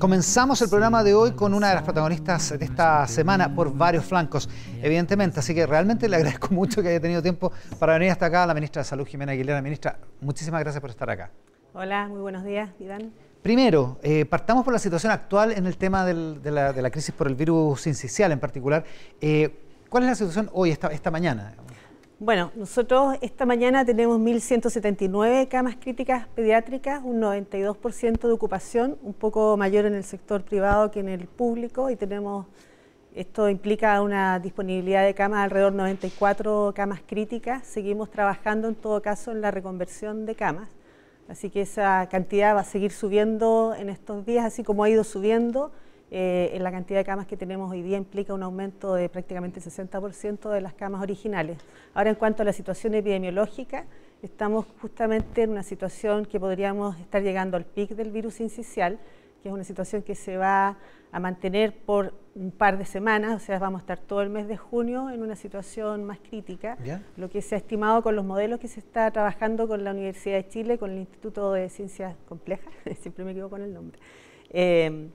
Comenzamos el programa de hoy con una de las protagonistas de esta semana por varios flancos, evidentemente, así que realmente le agradezco mucho que haya tenido tiempo para venir hasta acá, la ministra de Salud, Jimena Aguilera. Ministra, muchísimas gracias por estar acá. Hola, muy buenos días, Iván. Primero, eh, partamos por la situación actual en el tema de, la, crisis por el virus sincicial en particular. Eh, ¿Cuál es la situación hoy, esta, esta mañana? Bueno, nosotros esta mañana tenemos 1.179 camas críticas pediátricas, un 92% de ocupación, un poco mayor en el sector privado que en el público y tenemos, esto implica una disponibilidad de camas alrededor de 94 camas críticas. Seguimos trabajando en todo caso en la reconversión de camas, así que esa cantidad va a seguir subiendo en estos días, así como ha ido subiendo eh, en la cantidad de camas que tenemos hoy día implica un aumento de prácticamente el 60% de las camas originales. Ahora, en cuanto a la situación epidemiológica, estamos justamente en una situación que podríamos estar llegando al pic del virus incisial, que es una situación que se va a mantener por un par de semanas, o sea, vamos a estar todo el mes de junio en una situación más crítica, lo que se ha estimado con los modelos que se está trabajando con la Universidad de Chile, con el Instituto de Ciencias Complejas, siempre me equivoco con el nombre. Eh,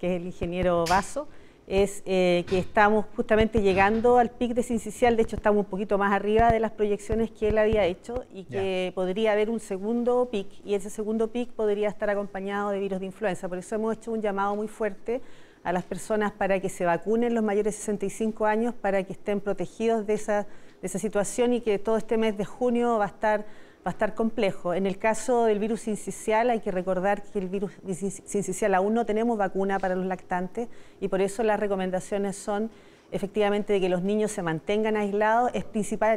que es el ingeniero Vaso, es eh, que estamos justamente llegando al pic de sincicial, de hecho estamos un poquito más arriba de las proyecciones que él había hecho y que podría haber un segundo pic y ese segundo pic podría estar acompañado de virus de influenza. Por eso hemos hecho un llamado muy fuerte a las personas para que se vacunen los mayores de 65 años, para que estén protegidos de esa, de esa situación y que todo este mes de junio va a estar va a estar complejo. En el caso del virus sincicial, hay que recordar que el virus sincicial aún no tenemos vacuna para los lactantes y por eso las recomendaciones son efectivamente de que los niños se mantengan aislados. Es,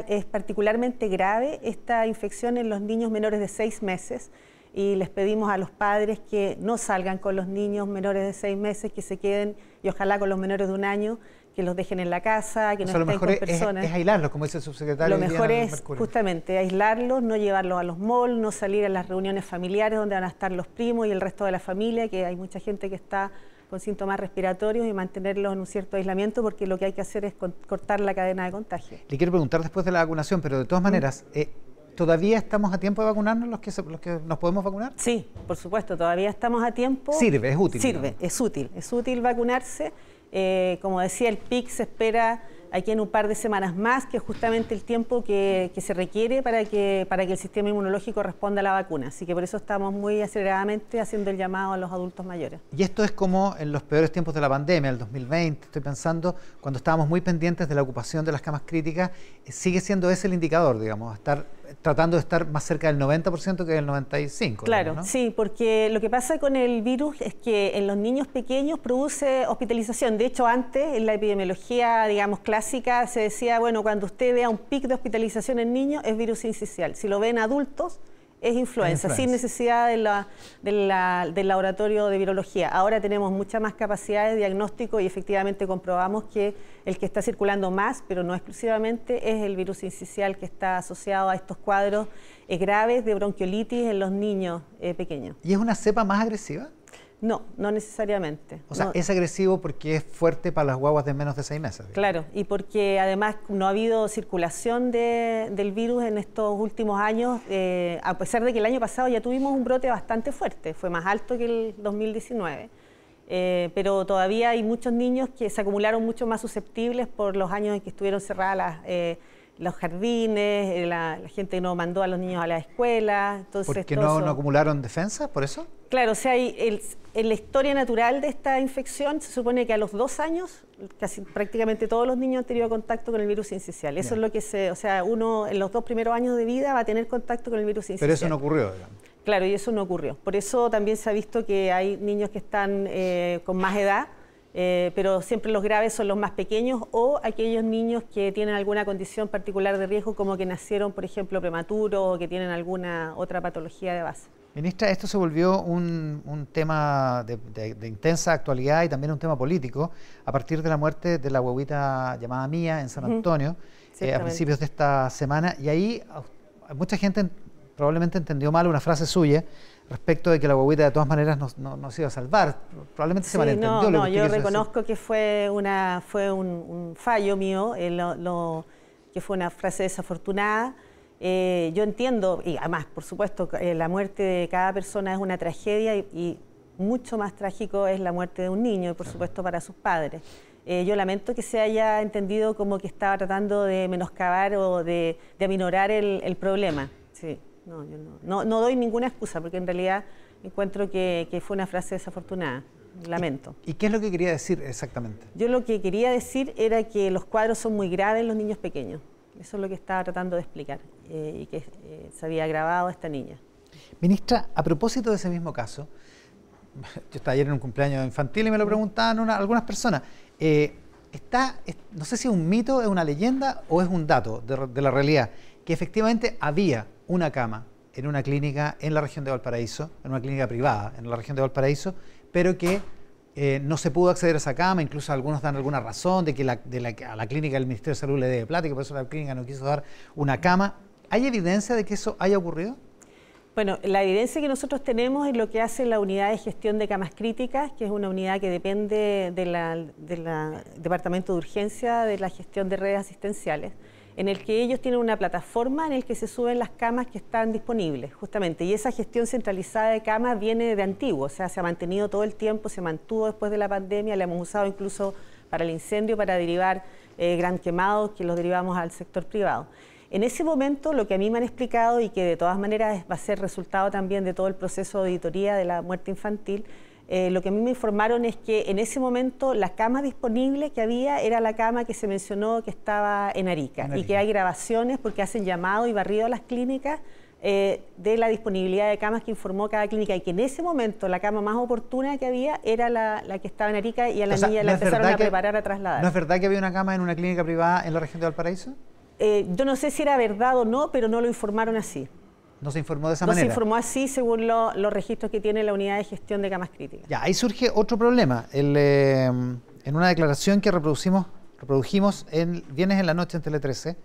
es particularmente grave esta infección en los niños menores de seis meses y les pedimos a los padres que no salgan con los niños menores de seis meses, que se queden y ojalá con los menores de un año que los dejen en la casa, que no estén lo mejor es, aislarlos, como dice el subsecretario. Lo mejor es justamente aislarlos, no llevarlos a los malls, no salir a las reuniones familiares donde van a estar los primos y el resto de la familia, que hay mucha gente que está con síntomas respiratorios y mantenerlos en un cierto aislamiento porque lo que hay que hacer es cortar la cadena de contagio. Le quiero preguntar después de la vacunación, pero de todas mm. maneras, eh, ¿Todavía estamos a tiempo de vacunarnos los que, los que nos podemos vacunar? Sí, por supuesto, todavía estamos a tiempo. Sirve, es útil. Sirve, es útil. Es útil vacunarse eh, como decía, el PIC se espera aquí en un par de semanas más, que es justamente el tiempo que, se requiere para que, para que el sistema inmunológico responda a la vacuna. Así que por eso estamos muy aceleradamente haciendo el llamado a los adultos mayores. Y esto es como en los peores tiempos de la pandemia, el 2020, estoy pensando, cuando estábamos muy pendientes de la ocupación de las camas críticas, eh, sigue siendo ese el indicador, digamos, estar tratando de estar más cerca del 90% que del 95%. Claro, sí, porque lo que pasa con el virus es que en los niños pequeños produce hospitalización. De hecho, antes, en la epidemiología, digamos, clásica, se decía, bueno, cuando usted vea un pic de hospitalización en niños, es virus incisional. Si lo ven adultos, es influenza, sin necesidad de la, del laboratorio de virología. Ahora tenemos mucha más capacidad de diagnóstico y efectivamente comprobamos que el que está circulando más, pero no exclusivamente, es el virus incisial que está asociado a estos cuadros eh, graves de bronquiolitis en los niños eh, pequeños. ¿Y es una cepa más agresiva? No, no necesariamente. O sea, es agresivo porque es fuerte para las guaguas de menos de seis meses. Claro, y porque además no ha habido circulación del virus en estos últimos años, eh, a pesar de que el año pasado ya tuvimos un brote bastante fuerte, fue más alto que el 2019. Eh, pero todavía hay muchos niños que se acumularon mucho más susceptibles por los años en que estuvieron cerradas las... Eh, los jardines, eh, la, gente no mandó a los niños a la escuela. Entonces, ¿Por no, acumularon defensas por eso? Claro, o sea, el, en la historia natural de esta infección se supone que a los dos años casi prácticamente todos los niños han tenido contacto con el virus incisional. Eso es lo que se, o sea, uno en los dos primeros años de vida va a tener contacto con el virus incisional. Pero eso no ocurrió, digamos. Claro, y eso no ocurrió. Por eso también se ha visto que hay niños que están eh, con más edad eh, pero siempre los graves son los más pequeños o aquellos niños que tienen alguna condición particular de riesgo, como que nacieron, por ejemplo, prematuro o que tienen alguna otra patología de base. Ministra, esto se volvió un, tema de, intensa actualidad y también un tema político a partir de la muerte de la huevita llamada Mía en San Antonio eh, a principios de esta semana. Y ahí mucha gente probablemente entendió mal una frase suya respecto de que la guaguita de todas maneras nos, no, iba a salvar. Probablemente se malentendió. No, no, yo reconozco que fue, una, fue un, fallo mío, lo, que fue una frase desafortunada. Eh, yo entiendo, y además, por supuesto, eh, la muerte de cada persona es una tragedia y, mucho más trágico es la muerte de un niño, y por supuesto para sus padres. Eh, yo lamento que se haya entendido como que estaba tratando de menoscabar o de, aminorar el, el problema. Sí no, yo no, doy ninguna excusa porque en realidad encuentro que, fue una frase desafortunada. Lamento. ¿Y, qué es lo que quería decir exactamente? Yo lo que quería decir era que los cuadros son muy graves en los niños pequeños. Eso es lo que estaba tratando de explicar eh, y que eh, se había grabado esta niña. Ministra, a propósito de ese mismo caso, yo estaba ayer en un cumpleaños infantil y me lo preguntaban algunas personas. Eh, está, no sé si es un mito, es una leyenda o es un dato de la realidad, que efectivamente había una cama en una clínica en la región de Valparaíso, en una clínica privada en la región de Valparaíso, pero que eh, no se pudo acceder a esa cama, incluso algunos dan alguna razón de que la, a la clínica del Ministerio de Salud le dé plata y que por eso la clínica no quiso dar una cama. ¿Hay evidencia de que eso haya ocurrido? Bueno, la evidencia que nosotros tenemos es lo que hace la unidad de gestión de camas críticas, que es una unidad que depende del Departamento de Urgencia de la gestión de redes asistenciales en el que ellos tienen una plataforma en el que se suben las camas que están disponibles, justamente. Y esa gestión centralizada de camas viene de antiguo, o sea, se ha mantenido todo el tiempo, se mantuvo después de la pandemia, la hemos usado incluso para el incendio, para derivar eh, gran quemado, que los derivamos al sector privado. En ese momento, lo que a mí me han explicado y que de todas maneras va a ser resultado también de todo el proceso de auditoría de la muerte infantil, eh, lo que a mí me informaron es que en ese momento la cama disponible que había era la cama que se mencionó que estaba en Arica, y que hay grabaciones porque hacen llamado y barrido a las clínicas eh, de la disponibilidad de camas que informó cada clínica y que en ese momento la cama más oportuna que había era la, que estaba en Arica y a la niña la empezaron a preparar a trasladar. ¿No es verdad que había una cama en una clínica privada en la región de Valparaíso? Eh, yo no sé si era verdad o no, pero no lo informaron así. No se informó de esa manera. No se informó así según los registros que tiene la unidad de gestión de camas críticas. Ya, ahí surge otro problema. Eh, en una declaración que reproducimos, reprodujimos viernes en la noche en Tele 13,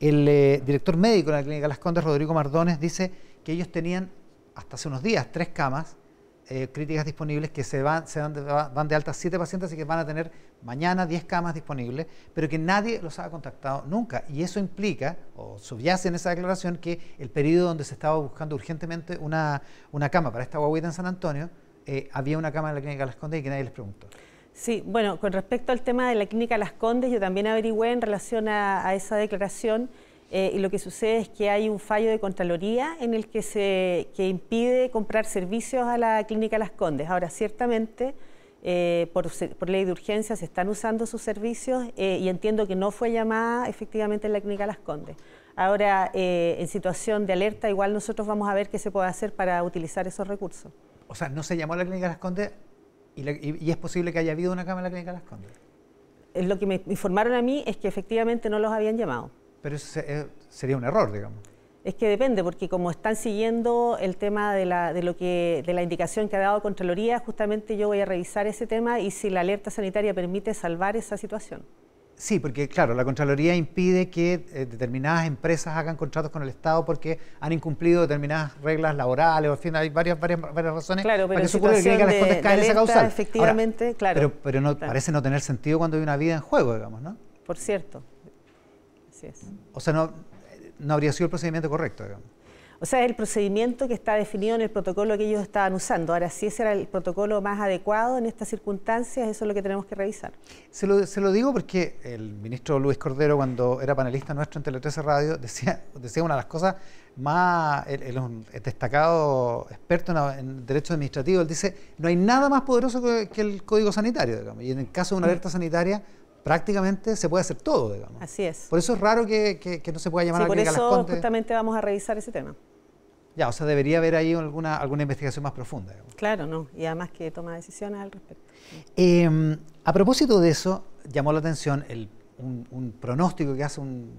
el eh, director médico de la Clínica Las Condes, Rodrigo Mardones, dice que ellos tenían hasta hace unos días tres camas eh, críticas disponibles que se, van, se de, van de altas siete pacientes y que van a tener mañana 10 camas disponibles, pero que nadie los ha contactado nunca. Y eso implica, o subyace en esa declaración, que el periodo donde se estaba buscando urgentemente una, cama para esta guaguita en San Antonio, eh, había una cama en la clínica Las Condes y que nadie les preguntó. Sí, bueno, con respecto al tema de la clínica Las Condes, yo también averigüé en relación a esa declaración eh, lo que sucede es que hay un fallo de Contraloría en el que se impide comprar servicios a la clínica Las Condes. Ahora, ciertamente, eh, por, ley de urgencia se están usando sus servicios eh, y entiendo que no fue llamada efectivamente en la clínica Las Condes. Ahora, en situación de alerta, igual nosotros vamos a ver qué se puede hacer para utilizar esos recursos. O sea, no se llamó a la clínica Las Condes y, es posible que haya habido una cama en la clínica Las Condes. Lo que me informaron a mí es que efectivamente no los habían llamado. Pero eso eh, sería un error, digamos. Es que depende, porque como están siguiendo el tema de la, lo que, de la indicación que ha dado Contraloría, justamente yo voy a revisar ese tema y si la alerta sanitaria permite salvar esa situación. Sí, porque claro, la Contraloría impide que eh, determinadas empresas hagan contratos con el Estado porque han incumplido determinadas reglas laborales, o en fin, hay varias, varias, varias razones claro, pero para que se que las esa causal. Efectivamente, claro. Pero, no, parece no tener sentido cuando hay una vida en juego, digamos, ¿no? Por cierto. O sea, no, no habría sido el procedimiento correcto, O sea, es el procedimiento que está definido en el protocolo que ellos estaban usando. Ahora, si ese era el protocolo más adecuado en estas circunstancias, eso es lo que tenemos que revisar. Se lo, digo porque el ministro Luis Cordero, cuando era panelista nuestro en Tele 13 Radio, decía, decía una de las cosas más, el, destacado experto en, derecho administrativo, él dice, no hay nada más poderoso que, el código sanitario, y en el caso de una alerta sanitaria, prácticamente se puede hacer todo, digamos. Así es. Por eso es raro que, no se pueda llamar sí, a Sí, por eso justamente vamos a revisar ese tema. Ya, o sea, debería haber ahí alguna, alguna investigación más profunda. Claro, no, y además que toma decisiones al respecto. Em, a propósito de eso, llamó la atención un, pronóstico que hace un,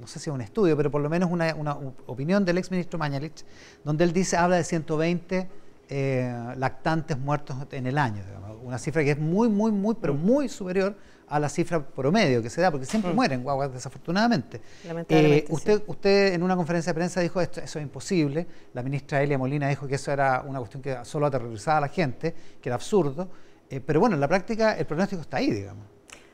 no sé si es un estudio, pero por lo menos una, una opinión del exministro Mañalich, donde él dice, habla de 120 eh, lactantes muertos en el año. Una cifra que es muy, muy, muy, pero mm. muy superior a la cifra promedio que se da, porque siempre mm. mueren guaguas, desafortunadamente. Eh, usted, usted en una conferencia de prensa dijo esto, eso es imposible. La ministra Elia Molina dijo que eso era una cuestión que solo aterrorizaba a la gente, que era absurdo. Eh, pero bueno, en la práctica el pronóstico está ahí, digamos.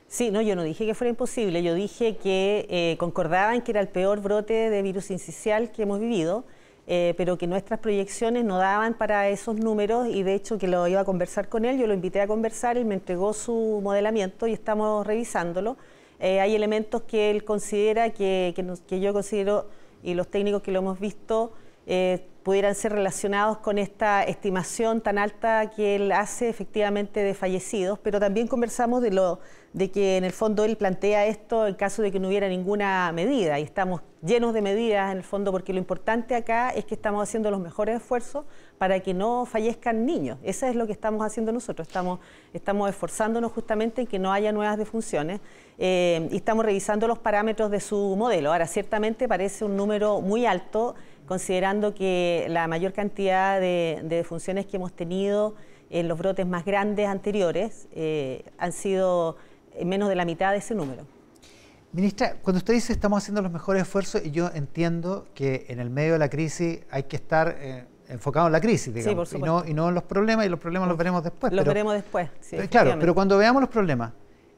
Sí, no, yo no dije que fuera imposible, yo dije que concordaban que era el peor brote de virus incisional que hemos vivido eh, pero que nuestras proyecciones no daban para esos números y de hecho que lo iba a conversar con él, yo lo invité a conversar, él me entregó su modelamiento y estamos revisándolo. Eh, hay elementos que él considera, que yo considero y los técnicos que lo hemos visto, eh, pudieran ser relacionados con esta estimación tan alta que él hace efectivamente de fallecidos, pero también conversamos de lo de que en el fondo él plantea esto en caso de que no hubiera ninguna medida y estamos llenos de medidas en el fondo porque lo importante acá es que estamos haciendo los mejores esfuerzos para que no fallezcan niños. Eso es lo que estamos haciendo nosotros, estamos, estamos esforzándonos justamente en que no haya nuevas defunciones eh, y estamos revisando los parámetros de su modelo. Ahora, ciertamente parece un número muy alto considerando que la mayor cantidad de, defunciones que hemos tenido en los brotes más grandes anteriores eh, han sido menos de la mitad de ese número. Ministra, cuando usted dice estamos haciendo los mejores esfuerzos, y yo entiendo que en el medio de la crisis hay que estar eh, enfocado en la crisis, digamos, y, no, en los problemas, y los problemas los veremos después. Los veremos después, sí. Eh, claro, pero cuando veamos los problemas,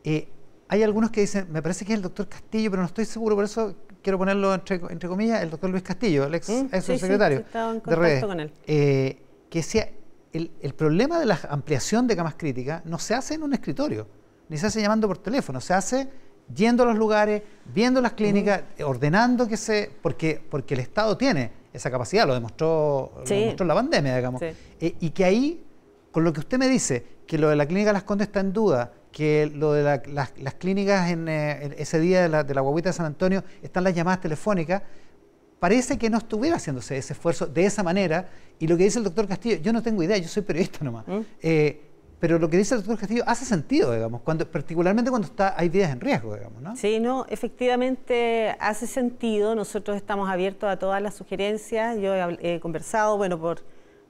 hay algunos que dicen, me parece que es el doctor Castillo, pero no estoy seguro, por eso quiero ponerlo entre, comillas, el doctor Luis Castillo, el ex, ¿Mm? ex secretario de redes, eh, que decía, el, problema de la ampliación de camas críticas no se hace en un escritorio, ni se hace llamando por teléfono, se hace yendo a los lugares, viendo las clínicas, eh, ordenando que se... Porque, porque el Estado tiene esa capacidad, lo demostró, demostró la pandemia, digamos. Eh, y que ahí, con lo que usted me dice, que lo de la clínica Las Condes está en duda, que lo de las, clínicas eh, en, ese día de la, de guaguita de San Antonio están las llamadas telefónicas, parece que no estuviera haciéndose ese esfuerzo de esa manera. Y lo que dice el doctor Castillo, yo no tengo idea, yo soy periodista nomás. ¿Mm? Eh, pero lo que dice el doctor Castillo hace sentido, digamos, cuando, particularmente cuando está, hay vidas en riesgo, digamos, ¿no? Sí, no, efectivamente hace sentido. Nosotros estamos abiertos a todas las sugerencias. Yo he, conversado, bueno, por,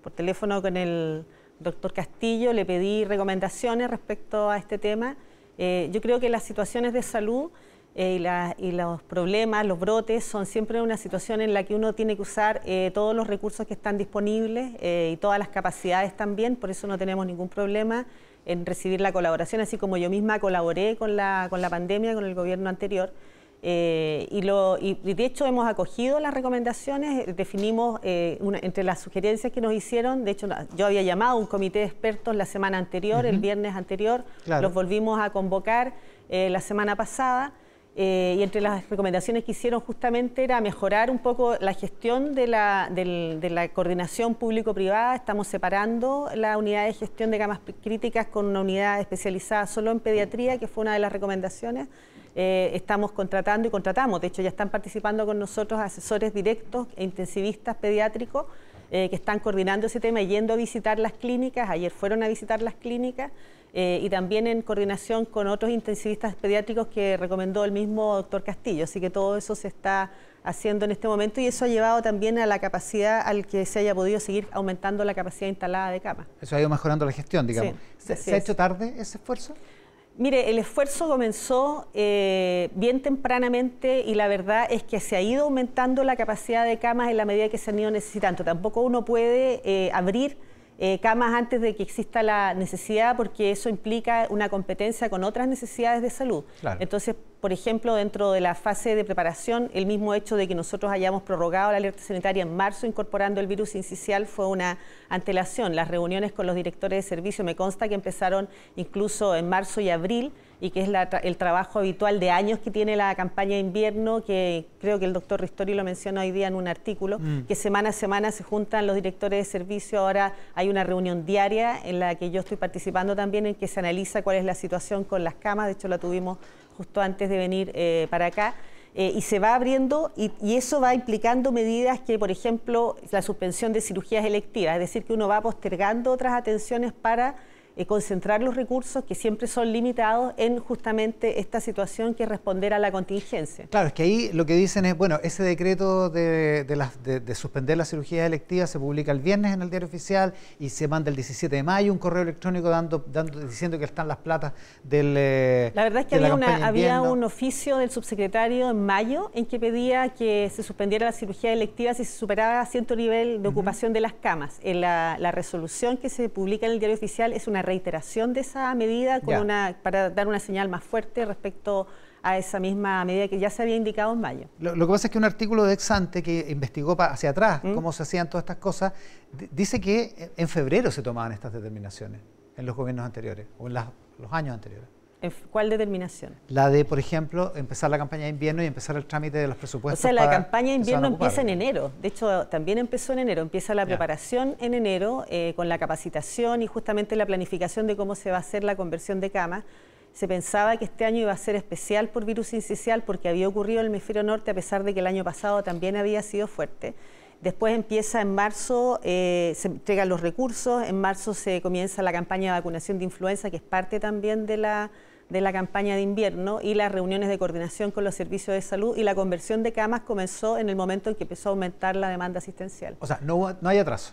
por teléfono con el doctor Castillo, le pedí recomendaciones respecto a este tema. Eh, yo creo que las situaciones de salud eh, y, los problemas, los brotes, son siempre una situación en la que uno tiene que usar eh, todos los recursos que están disponibles y todas las capacidades también, por eso no tenemos ningún problema en recibir la colaboración, así como yo misma colaboré con la, con la pandemia, con el gobierno anterior. Eh, y, de hecho hemos acogido las recomendaciones, eh, definimos eh, entre las sugerencias que nos hicieron, de hecho yo había llamado a un comité de expertos la semana anterior, el viernes anterior, los volvimos a convocar la semana pasada. y entre las recomendaciones que hicieron justamente era mejorar un poco la gestión de la, de la coordinación público-privada. Estamos separando la unidad de gestión de camas críticas con una unidad especializada solo en pediatría, que fue una de las recomendaciones. Eh, estamos contratando y contratamos, de hecho ya están participando con nosotros asesores directos e intensivistas pediátricos eh, que están coordinando ese tema y yendo a visitar las clínicas, ayer fueron a visitar las clínicas eh, y también en coordinación con otros intensivistas pediátricos que recomendó el mismo doctor Castillo, así que todo eso se está haciendo en este momento y eso ha llevado también a la capacidad, al que se haya podido seguir aumentando la capacidad instalada de camas. Eso ha ido mejorando la gestión, digamos. ¿se ha hecho tarde ese esfuerzo? Mire, el esfuerzo comenzó eh, bien tempranamente y la verdad es que se ha ido aumentando la capacidad de camas en la medida que se han ido necesitando. Tampoco uno puede eh, abrir eh, camas antes de que exista la necesidad, porque eso implica una competencia con otras necesidades de salud. Entonces, por ejemplo, dentro de la fase de preparación, el mismo hecho de que nosotros hayamos prorrogado la alerta sanitaria en marzo incorporando el virus incisional fue una antelación. Las reuniones con los directores de servicio me consta que empezaron incluso en marzo y abril y que es el trabajo habitual de años que tiene la campaña de invierno, que creo que el doctor Ristori lo menciona hoy día en un artículo, mm. que semana a semana se juntan los directores de servicio, ahora hay una reunión diaria en la que yo estoy participando también, en que se analiza cuál es la situación con las camas, de hecho la tuvimos justo antes de venir eh, para acá. Eh, y se va abriendo y, eso va implicando medidas que, por ejemplo, la suspensión de cirugías electivas, es decir, que uno va postergando otras atenciones para concentrar los recursos que siempre son limitados en justamente esta situación que responder a la contingencia. Claro, es que ahí lo que dicen es, bueno, ese decreto de, de, la, de, de suspender las cirugías electivas se publica el viernes en el diario oficial y se manda el 17 de mayo un correo electrónico dando, dando diciendo que están las platas del... Eh, la verdad es que había, un oficio del subsecretario en mayo en que pedía que se suspendiera la cirugía electiva si se superaba cierto nivel de ocupación de las camas. Eh, la, la resolución que se publica en el diario oficial es una reiteración de esa medida con una, para dar una señal más fuerte respecto a esa misma medida que ya se había indicado en mayo. Lo, que pasa es que un artículo de Exante que investigó hacia atrás ¿Mm? cómo se hacían todas estas cosas, dice que eh, en febrero se tomaban estas determinaciones en los gobiernos anteriores o en los años anteriores. ¿Cuál determinación? La de, por ejemplo, empezar la campaña de invierno y empezar el trámite de los presupuestos. O sea, la campaña de invierno empieza en enero. De hecho, también empezó en enero. Empieza la preparación en enero eh, con la capacitación y justamente la planificación de cómo se va a hacer la conversión de camas. Se pensaba que este año iba a ser especial por virus incisional porque había ocurrido el hemisferio norte a pesar de que el año pasado también había sido fuerte. Después empieza en marzo, eh, se entregan los recursos, en marzo se comienza la campaña de vacunación de influenza, que es parte también de la, de la campaña de invierno y las reuniones de coordinación con los servicios de salud y la conversión de camas comenzó en el momento en que empezó a aumentar la demanda asistencial. O sea, no, no hay atraso.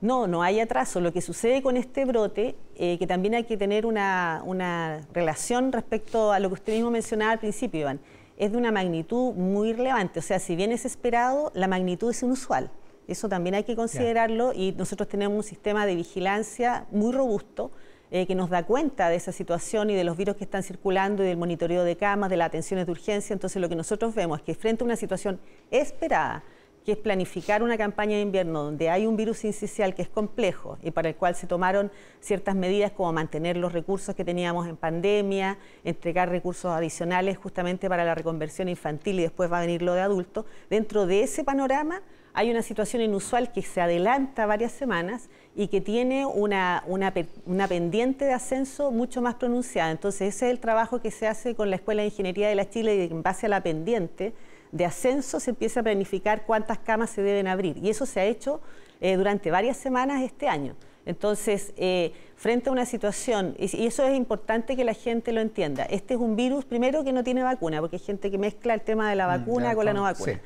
No, no hay atraso. Lo que sucede con este brote, eh, que también hay que tener una, una, relación respecto a lo que usted mismo mencionaba al principio, Iván, es de una magnitud muy relevante. O sea, si bien es esperado, la magnitud es inusual. Eso también hay que considerarlo y nosotros tenemos un sistema de vigilancia muy robusto eh, que nos da cuenta de esa situación y de los virus que están circulando y del monitoreo de camas, de las atenciones de urgencia. Entonces lo que nosotros vemos es que frente a una situación esperada, que es planificar una campaña de invierno donde hay un virus incisional que es complejo y para el cual se tomaron ciertas medidas como mantener los recursos que teníamos en pandemia, entregar recursos adicionales justamente para la reconversión infantil y después va a venir lo de adultos. Dentro de ese panorama hay una situación inusual que se adelanta varias semanas y que tiene una, pendiente de ascenso mucho más pronunciada. Entonces, ese es el trabajo que se hace con la Escuela de Ingeniería de la Chile y en base a la pendiente de ascenso se empieza a planificar cuántas camas se deben abrir. Y eso se ha hecho eh, durante varias semanas este año. Entonces, eh, frente a una situación, y eso es importante que la gente lo entienda, este es un virus primero que no tiene vacuna, porque hay gente que mezcla el tema de la mm, vacuna con la no vacuna.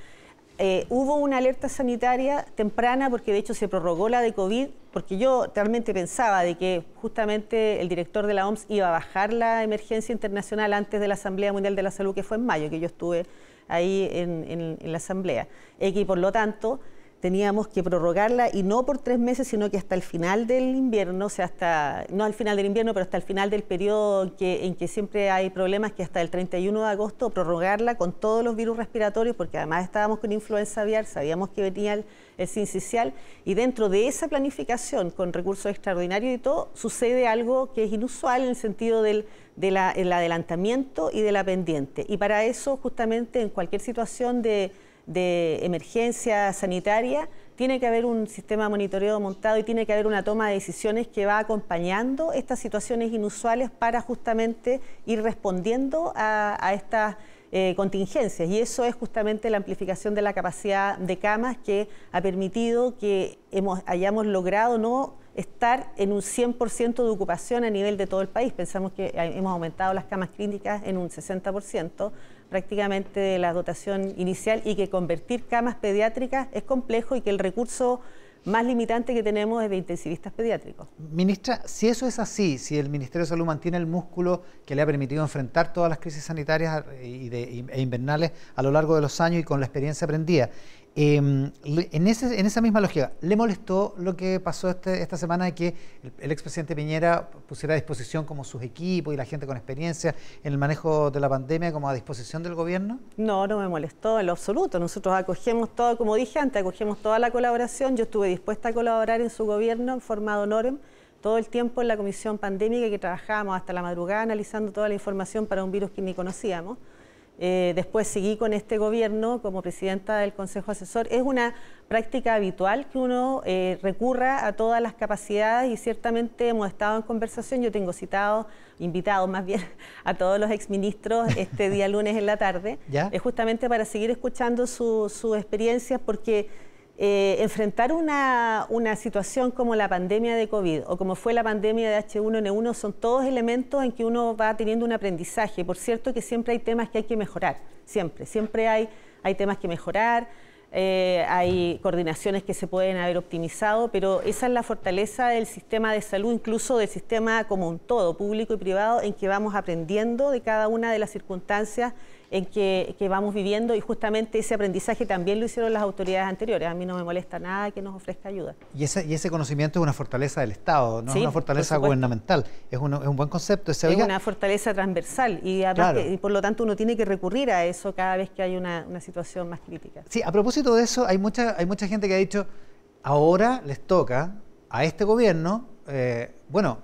Eh, hubo una alerta sanitaria temprana porque de hecho se prorrogó la de COVID, porque yo realmente pensaba de que justamente el director de la OMS iba a bajar la emergencia internacional antes de la Asamblea Mundial de la Salud, que fue en mayo, que yo estuve ahí en, la Asamblea, y eh, por lo tanto teníamos que prorrogarla y no por tres meses, sino que hasta el final del invierno, o sea, hasta, no al final del invierno, pero hasta el final del periodo en que, en que siempre hay problemas, que hasta el 31 de agosto prorrogarla con todos los virus respiratorios, porque además estábamos con influenza aviar, sabíamos que venía el, el y dentro de esa planificación con recursos extraordinarios y todo, sucede algo que es inusual en el sentido del del adelantamiento y de la pendiente. Y para eso, justamente, en cualquier situación de de emergencia sanitaria, tiene que haber un sistema de monitoreo montado y tiene que haber una toma de decisiones que va acompañando estas situaciones inusuales para justamente ir respondiendo a, estas eh, contingencias. Y eso es justamente la amplificación de la capacidad de camas que ha permitido que hayamos logrado no estar en un 100% de ocupación a nivel de todo el país. Pensamos que hemos aumentado las camas clínicas en un 60%, prácticamente de la dotación inicial y que convertir camas pediátricas es complejo y que el recurso más limitante que tenemos es de intensivistas pediátricos. Ministra, si eso es así, si el Ministerio de Salud mantiene el músculo que le ha permitido enfrentar todas las crisis sanitarias y de, e invernales a lo largo de los años y con la experiencia aprendida, Em, en, esa misma lógica, ¿le molestó lo que pasó este, esta semana de que el, expresidente Piñera pusiera a disposición como sus equipos y la gente con experiencia en el manejo de la pandemia como a disposición del gobierno? No, no me molestó en lo absoluto. Nosotros acogemos todo, como dije antes, acogemos toda la colaboración. Yo estuve dispuesta a colaborar en su gobierno en forma todo el tiempo en la comisión pandémica que trabajábamos hasta la madrugada analizando toda la información para un virus que ni conocíamos. Eh, después seguí con este gobierno como presidenta del Consejo Asesor. Es una práctica habitual que uno eh, recurra a todas las capacidades y ciertamente hemos estado en conversación. Yo tengo citados invitado más bien, a todos los exministros este día lunes en la tarde, ¿Ya? Eh, justamente para seguir escuchando sus su experiencias porque eh, enfrentar una, situación como la pandemia de COVID o como fue la pandemia de H1N1 son todos elementos en que uno va teniendo un aprendizaje. Por cierto que siempre hay temas que hay que mejorar, siempre, siempre hay, hay temas que mejorar. Eh, hay coordinaciones que se pueden haber optimizado, pero esa es la fortaleza del sistema de salud, incluso del sistema como un todo, público y privado, en que vamos aprendiendo de cada una de las circunstancias en que, vamos viviendo y justamente ese aprendizaje también lo hicieron las autoridades anteriores. A mí no me molesta nada que nos ofrezca ayuda. Y ese, y ese conocimiento es una fortaleza del Estado, no es una fortaleza gubernamental, es, un buen concepto. Ese es una fortaleza transversal y, por lo tanto uno tiene que recurrir a eso cada vez que hay una, situación más crítica. Sí, a propósito de eso, hay mucha, hay mucha gente que ha dicho, ahora les toca a este gobierno, eh, bueno,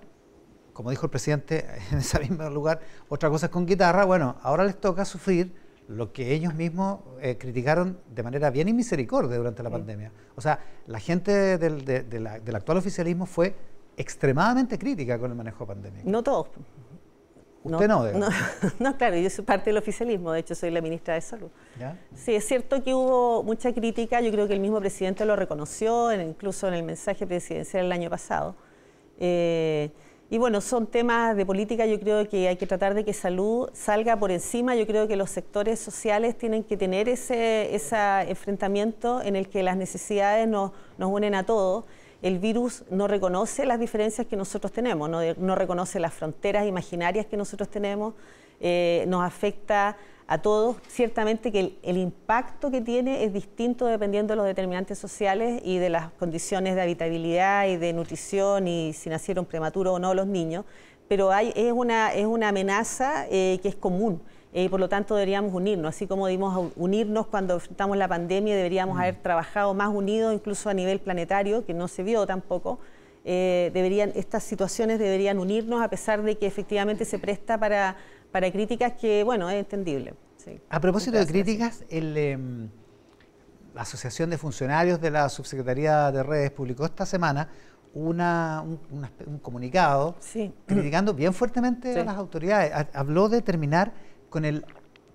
como dijo el presidente en ese mismo lugar, otra cosa es con guitarra, bueno, ahora les toca sufrir lo que ellos mismos eh, criticaron de manera bien y misericordia durante la pandemia. O sea, la gente del, actual oficialismo fue extremadamente crítica con el manejo pandémico. No todos. Usted no, no, no, claro, yo soy parte del oficialismo, de hecho soy la ministra de Salud. Sí, es cierto que hubo mucha crítica, yo creo que el mismo presidente lo reconoció, incluso en el mensaje presidencial el año pasado. Eh, y bueno, son temas de política, yo creo que hay que tratar de que salud salga por encima, yo creo que los sectores sociales tienen que tener ese, enfrentamiento en el que las necesidades nos, unen a todos. El virus no reconoce las diferencias que nosotros tenemos, no, reconoce las fronteras imaginarias que nosotros tenemos, eh, nos afecta a todos. Ciertamente que el, impacto que tiene es distinto dependiendo de los determinantes sociales y de las condiciones de habitabilidad y de nutrición y si nacieron prematuros o no los niños, pero hay, es, una, es una amenaza eh, que es común. y eh, por lo tanto deberíamos unirnos, así como dimos unirnos cuando enfrentamos la pandemia, deberíamos mm. haber trabajado más unidos, incluso a nivel planetario, que no se vio tampoco. Eh, deberían, estas situaciones deberían unirnos a pesar de que efectivamente se presta para para críticas que, bueno, es entendible. A propósito de críticas, el, em, la Asociación de Funcionarios de la Subsecretaría de Redes publicó esta semana una, un, comunicado criticando bien fuertemente a las autoridades. Habló de terminar con el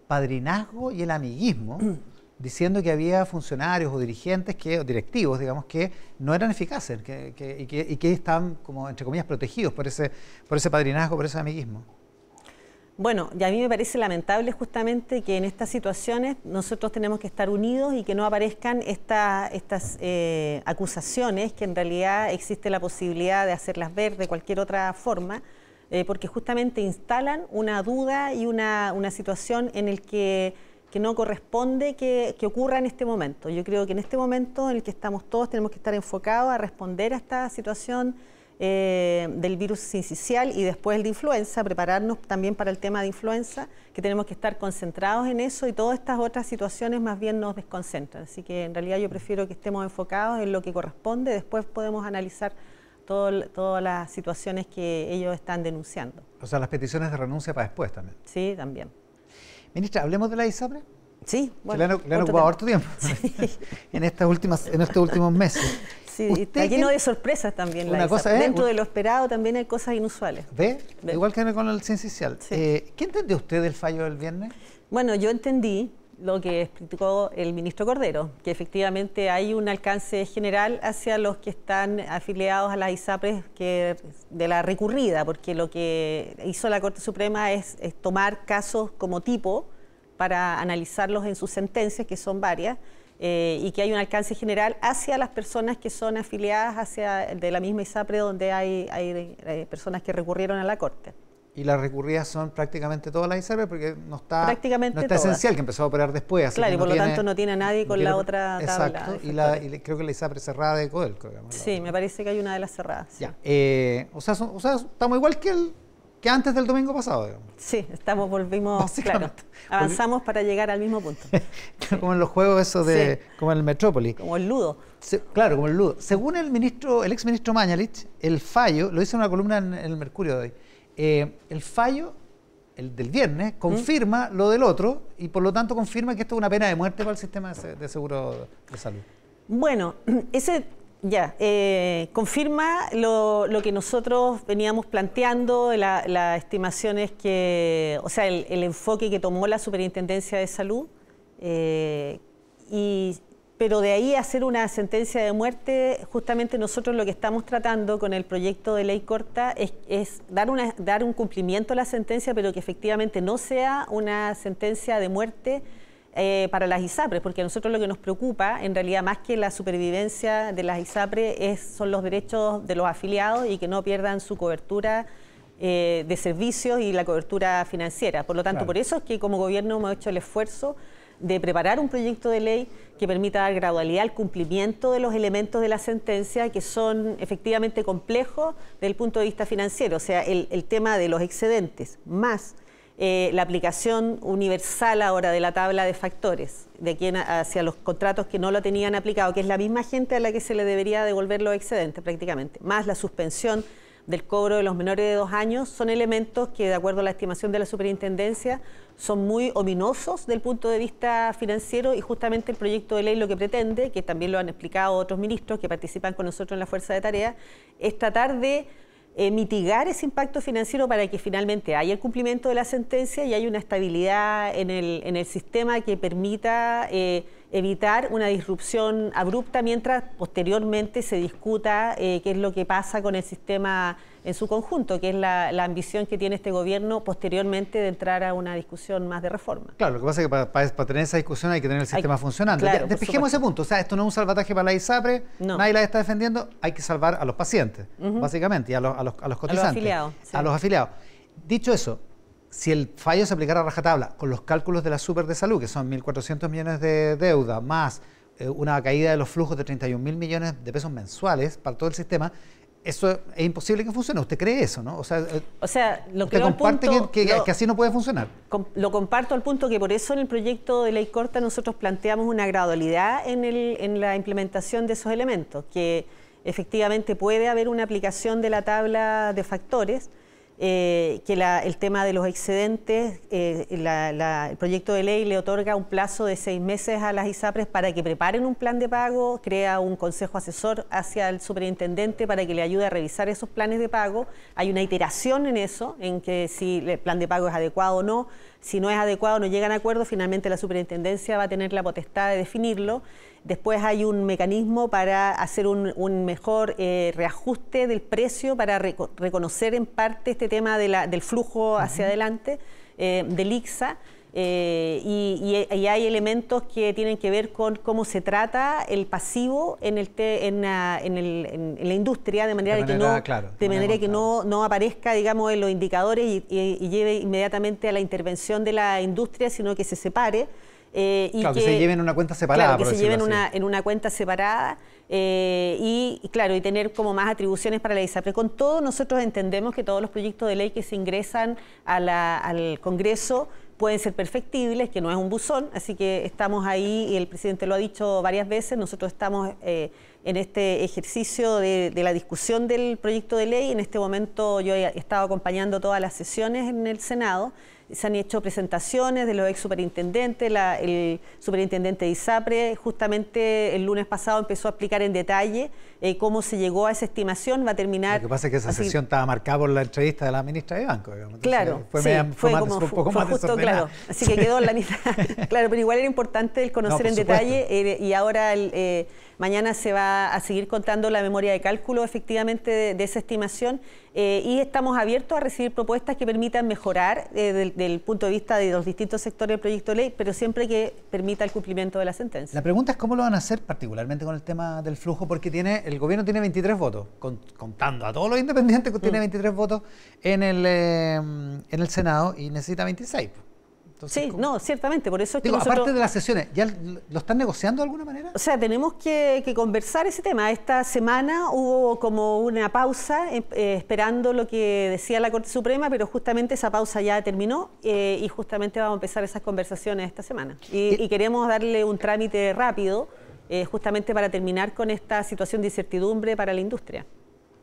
padrinazgo y el amiguismo, diciendo que había funcionarios o dirigentes que, o directivos, digamos, que no eran eficaces y, que, estaban como entre comillas protegidos por ese, por ese padrinazgo, por ese amiguismo. Bueno, y a mí me parece lamentable justamente que en estas situaciones nosotros tenemos que estar unidos y que no aparezcan estas eh, acusaciones que en realidad existe la posibilidad de hacerlas ver de cualquier otra forma, eh, porque justamente instalan una duda y una, una situación en el que, que no corresponde que, que, ocurra en este momento. Yo creo que en este momento en el que estamos todos tenemos que estar enfocados a responder a esta situación eh, del virus sincicial y después el de influenza, prepararnos también para el tema de influenza, que tenemos que estar concentrados en eso y todas estas otras situaciones más bien nos desconcentran. Así que en realidad yo prefiero que estemos enfocados en lo que corresponde, después podemos analizar todo, todas las situaciones que ellos están denunciando. O sea, las peticiones de renuncia para después también. Sí, también. Ministra, hablemos de la ISAPRE. Sí, bueno. le han, ocupado harto tiempo, en, estas últimas, en estos últimos meses y está lleno de sorpresas también. la cosa Dentro de lo esperado también hay cosas inusuales. ¿Ve? Igual que con el ciencial. Eh, ¿Qué entendió usted del fallo del viernes? Bueno, yo entendí lo que explicó el ministro Cordero, que efectivamente hay un alcance general hacia los que están afiliados a las ISAPRES que, de la recurrida, porque lo que hizo la Corte Suprema es tomar casos como tipo para analizarlos en sus sentencias, que son varias eh, y que hay un alcance general hacia las personas que son afiliadas hacia de la misma ISAPRE donde hay, hay, eh, personas que recurrieron a la Corte. Y las recurridas son prácticamente todas las ISAPRE porque no está, prácticamente no está esencial que empezó a operar después. claro, y por lo tanto no tiene a nadie con la otra tabla. y, creo que la ISAPRE cerrada de Codelco. sí, me parece que hay una de las cerradas. Eh, o, sea, sea, estamos igual que el, que antes del domingo pasado. Digamos. Sí, estamos, volvimos, claro, avanzamos para llegar al mismo punto. como en los juegos esos de, como en el Metrópolis. Como el ludo. claro, como el ludo. Según el ministro, el exministro Mañalich, el fallo, lo hice una columna en, el Mercurio de hoy, eh, el fallo el del viernes confirma mm. lo del otro y por lo tanto confirma que esto es una pena de muerte para el sistema de seguro de salud. Bueno, ese ya, eh, confirma lo, que nosotros veníamos planteando, la, la estimación que, o sea, el, enfoque que tomó la Superintendencia de Salud, eh, y, pero de ahí hacer una sentencia de muerte, justamente nosotros lo que estamos tratando con el proyecto de ley corta es, dar un cumplimiento a la sentencia, pero que efectivamente no sea una sentencia de muerte eh, para las ISAPRES, porque a nosotros lo que nos preocupa, en realidad, más que la supervivencia de las ISAPRES, es, son los derechos de los afiliados y que no pierdan su cobertura eh, de servicios y la cobertura financiera. Por lo tanto, por eso es que como gobierno hemos hecho el esfuerzo de preparar un proyecto de ley que permita dar gradualidad al cumplimiento de los elementos de la sentencia que son efectivamente complejos desde el punto de vista financiero, o sea, el tema de los excedentes más eh, la aplicación universal ahora de la tabla de factores, de hacia los contratos que no lo tenían aplicado, que es la misma gente a la que se le debería devolver los excedentes prácticamente, más la suspensión del cobro de los menores de dos años, son elementos que, de acuerdo a la estimación de la superintendencia, son muy ominosos del punto de vista financiero y justamente el proyecto de ley lo que pretende, que también lo han explicado otros ministros que participan con nosotros en la fuerza de tarea, es tratar de eh, mitigar ese impacto financiero para que finalmente haya el cumplimiento de la sentencia y haya una estabilidad en el, sistema que permita... Eh, evitar una disrupción abrupta mientras posteriormente se discuta eh, qué es lo que pasa con el sistema en su conjunto, que es la, ambición que tiene este gobierno posteriormente de entrar a una discusión más de reforma. Claro, lo que pasa es que para, tener esa discusión hay que tener el sistema funcionando. ese punto, o sea, esto no es un salvataje para la ISAPRE, nadie la está defendiendo, hay que salvar a los pacientes, básicamente, y a los, a los, cotizantes. afiliados. A los afiliados. Dicho eso, si el fallo se aplicara a rajatabla con los cálculos de la super de salud, que son 1.400 millones de deuda, más eh, una caída de los flujos de 31.000 millones de pesos mensuales para todo el sistema, eso es imposible que funcione. ¿Usted cree eso, no? O sea, eh, lo usted comparte que, que, así no puede funcionar. lo comparto al punto que por eso en el proyecto de ley corta nosotros planteamos una gradualidad en, el, en la implementación de esos elementos, que efectivamente puede haber una aplicación de la tabla de factores, eh, que el tema de los excedentes, eh, el proyecto de ley le otorga un plazo de seis meses a las ISAPRES para que preparen un plan de pago, crea un consejo asesor hacia el superintendente para que le ayude a revisar esos planes de pago. Hay una iteración en eso, en que si el plan de pago es adecuado o no. Si no es adecuado, no llegan a acuerdo, finalmente la superintendencia va a tener la potestad de definirlo. Después hay un mecanismo para hacer un, mejor eh, reajuste del precio para reconocer en parte este tema del flujo hacia adelante eh, del ICSA. Eh, y, hay elementos que tienen que ver con cómo se trata el pasivo en, el en, la, industria de manera, que, no, de que no, aparezca digamos, en los indicadores y, y, lleve inmediatamente a la intervención de la industria, sino que se separe eh, y claro, que, se lleven una cuenta separada. que se lleven una, en una cuenta separada eh, y, claro, y tener como más atribuciones para la ISAPRE. Con todo, nosotros entendemos que todos los proyectos de ley que se ingresan a la, al Congreso pueden ser perfectibles, que no es un buzón, así que estamos ahí, y el presidente lo ha dicho varias veces, nosotros estamos eh, en este ejercicio de, de, la discusión del proyecto de ley, en este momento yo he estado acompañando todas las sesiones en el Senado, se han hecho presentaciones de los ex superintendentes, la, el superintendente de ISAPRE justamente el lunes pasado empezó a explicar en detalle eh, cómo se llegó a esa estimación, va a terminar... Lo que pasa es que esa sesión estaba marcada por la entrevista de la ministra de Banco. claro, fue, sí, fue, como, justo, claro, así que quedó en la mitad. claro, pero igual era importante el conocer en detalle eh, y ahora el... Eh, Mañana se va a seguir contando la memoria de cálculo efectivamente de, esa estimación eh, y estamos abiertos a recibir propuestas que permitan mejorar eh, desde del, punto de vista de los distintos sectores del proyecto de ley, pero siempre que permita el cumplimiento de la sentencia. La pregunta es cómo lo van a hacer particularmente con el tema del flujo, porque tiene el gobierno tiene 23 votos, contando a todos los independientes que tiene 23 mm. votos en el, eh, en el Senado y necesita 26 sí, no, ciertamente, por eso es que de las sesiones, ¿ya lo están negociando de alguna manera? O sea, tenemos que, conversar ese tema. Esta semana hubo como una pausa em, eh, esperando lo que decía la Corte Suprema, pero justamente esa pausa ya terminó eh, y justamente vamos a empezar esas conversaciones esta semana. Y, queremos darle un trámite rápido eh, justamente para terminar con esta situación de incertidumbre para la industria.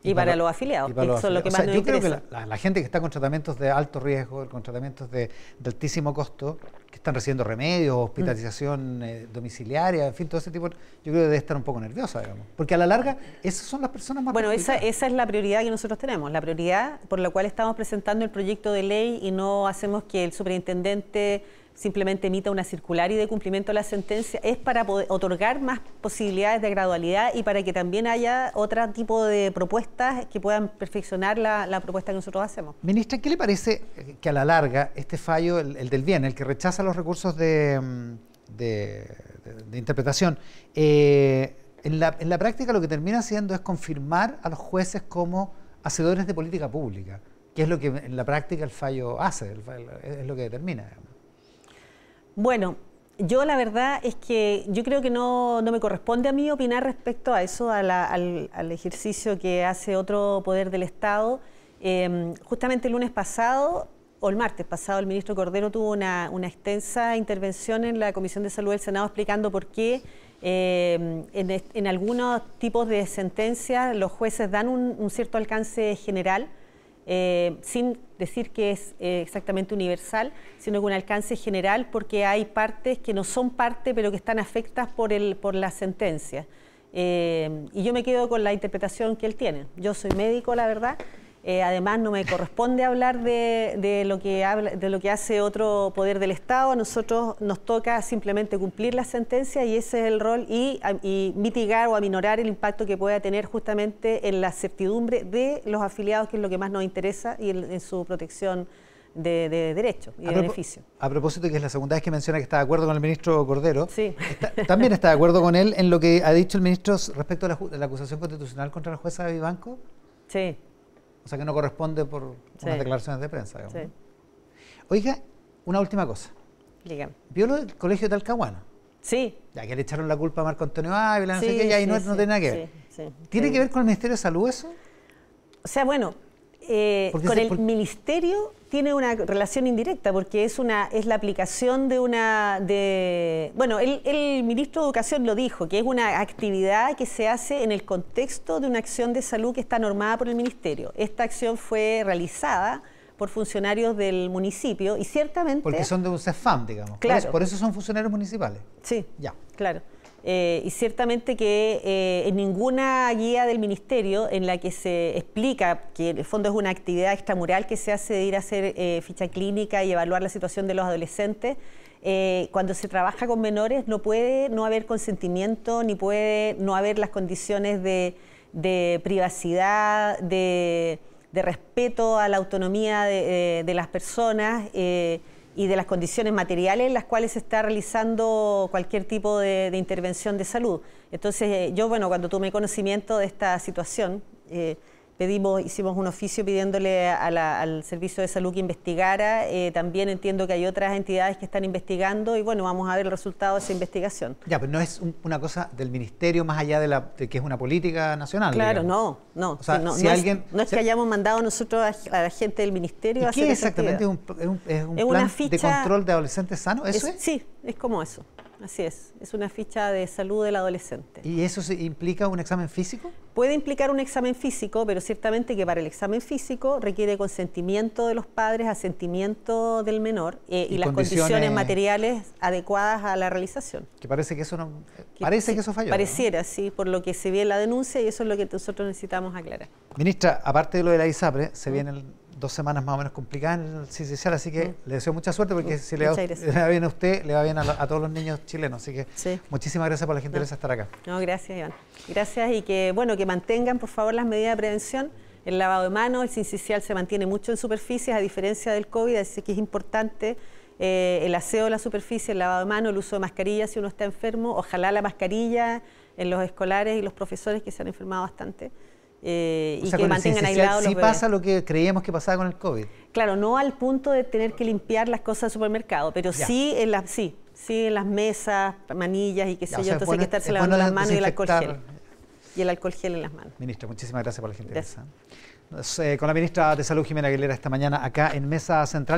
Y, para, los afiliados, que lo que más o Yo creo que la, gente que está con tratamientos de alto riesgo, con tratamientos de, altísimo costo, que están recibiendo remedios, mm. hospitalización eh, domiciliaria, en fin, todo ese tipo, yo creo que debe estar un poco nerviosa, digamos. Porque a la larga, esas son las personas más. Bueno, esa, esa es la prioridad que nosotros tenemos, la prioridad por la cual estamos presentando el proyecto de ley y no hacemos que el superintendente simplemente emita una circular y de cumplimiento de la sentencia, es para poder otorgar más posibilidades de gradualidad y para que también haya otro tipo de propuestas que puedan perfeccionar la, propuesta que nosotros hacemos. Ministra, ¿qué le parece eh, que a la larga este fallo, el, del bien, el que rechaza los recursos de, mm, interpretación, eh, en, la, práctica lo que termina haciendo es confirmar a los jueces como hacedores de política pública? que es lo que en la práctica el fallo hace, es lo que determina. Bueno, yo la verdad es que yo creo que no, no me corresponde a mí opinar respecto a eso, al, al, ejercicio que hace otro poder del Estado. Em, justamente el lunes pasado, o el martes pasado, el ministro Cordero tuvo una, extensa intervención en la Comisión de Salud del Senado explicando por qué em, en, algunos tipos de sentencias los jueces dan un cierto alcance general eh, sin decir que es eh, exactamente universal, sino que un alcance general porque hay partes que no son parte pero que están afectas por, el, por la sentencia. Eh, y yo me quedo con la interpretación que él tiene. Yo soy médico, la verdad, eh, además, no me corresponde hablar de, lo que habla, de lo que hace otro poder del Estado. A nosotros nos toca simplemente cumplir la sentencia y ese es el rol y, mitigar o aminorar el impacto que pueda tener justamente en la certidumbre de los afiliados, que es lo que más nos interesa, y en, su protección. De, derechos y de beneficio. A propósito, que es la segunda vez que menciona que está de acuerdo con el ministro Cordero, sí. ¿también está de acuerdo con él en lo que ha dicho el ministro respecto a la, la acusación constitucional contra la jueza de Vivanco? Sí, o sea, que no corresponde por las unas declaraciones de prensa. Oiga, una última cosa. Dígame. ¿Vio lo del colegio de Talcahuano? Sí. Ya que le echaron la culpa a Marco Antonio Ávila, no sé qué, ya ahí no, no tiene nada que ver. ¿Tiene que ver con el Ministerio de Salud eso? O sea, bueno, eh, con el ministerio tiene una relación indirecta porque es una es la aplicación de una de bueno el, ministro de educación lo dijo que es una actividad que se hace en el contexto de una acción de salud que está normada por el ministerio esta acción fue realizada por funcionarios del municipio y ciertamente porque son de un CEFAM digamos claro por eso son funcionarios municipales sí ya claro eh, y ciertamente que eh, en ninguna guía del ministerio en la que se explica que en el fondo es una actividad extramural que se hace de ir a hacer eh, ficha clínica y evaluar la situación de los adolescentes, cuando se trabaja con menores no puede no haber consentimiento ni puede no haber las condiciones de, privacidad, de, respeto a la autonomía de las personas y de las condiciones materiales en las cuales se está realizando cualquier tipo de, intervención de salud. Entonces, eh, yo, bueno, cuando tuve conocimiento de esta situación, eh, pedimos, hicimos un oficio pidiéndole al Servicio de Salud que investigara. Eh, también entiendo que hay otras entidades que están investigando y bueno, vamos a ver el resultado de esa investigación. Ya, pero no es una cosa del Ministerio más allá de, la, que es una política nacional. Claro, no, no. si alguien, es, no es que hayamos mandado nosotros a, la gente del Ministerio a hacer ¿Qué exactamente? ¿Es un, es un, es un plan de control de adolescentes sanos? Sí, es como eso. Así es, es una ficha de salud del adolescente. ¿Y eso implica un examen físico? Puede implicar un examen físico, pero ciertamente que para el examen físico requiere consentimiento de los padres, asentimiento del menor eh, y, las condiciones... materiales adecuadas a la realización. Que parece que eso no eh, parece que eso falló. Pareciera, sí, por lo que se ve en la denuncia y eso es lo que nosotros necesitamos aclarar. Ministra, aparte de lo de la ISAPRE, se viene el dos semanas más o menos complicadas en el CICICIAL, así que mm. le deseo mucha suerte porque mm, si le, va bien a usted, le va bien a, todos los niños chilenos. Así que muchísimas gracias por la gentileza de estar acá. No, gracias, Iván. Gracias y que, bueno, que mantengan, por favor, las medidas de prevención. El lavado de manos, el CICICIAL se mantiene mucho en superficies, a diferencia del COVID, así que es importante eh, el aseo de la superficie, el lavado de manos, el uso de mascarilla si uno está enfermo. Ojalá la mascarilla en los escolares y los profesores que se han enfermado bastante. Eh, y que mantengan aislados los sí Si pasa lo que creíamos que pasaba con el COVID. Claro, no al punto de tener que limpiar las cosas del supermercado, pero sí en las sí, sí en las mesas, manillas y qué sé yo, entonces hay que estarse lavando las manos y el alcohol gel. Y el alcohol gel en las manos. Ministra, muchísimas gracias por la gente. Eh, con la ministra de Salud Jimena Aguilera esta mañana acá en Mesa Central.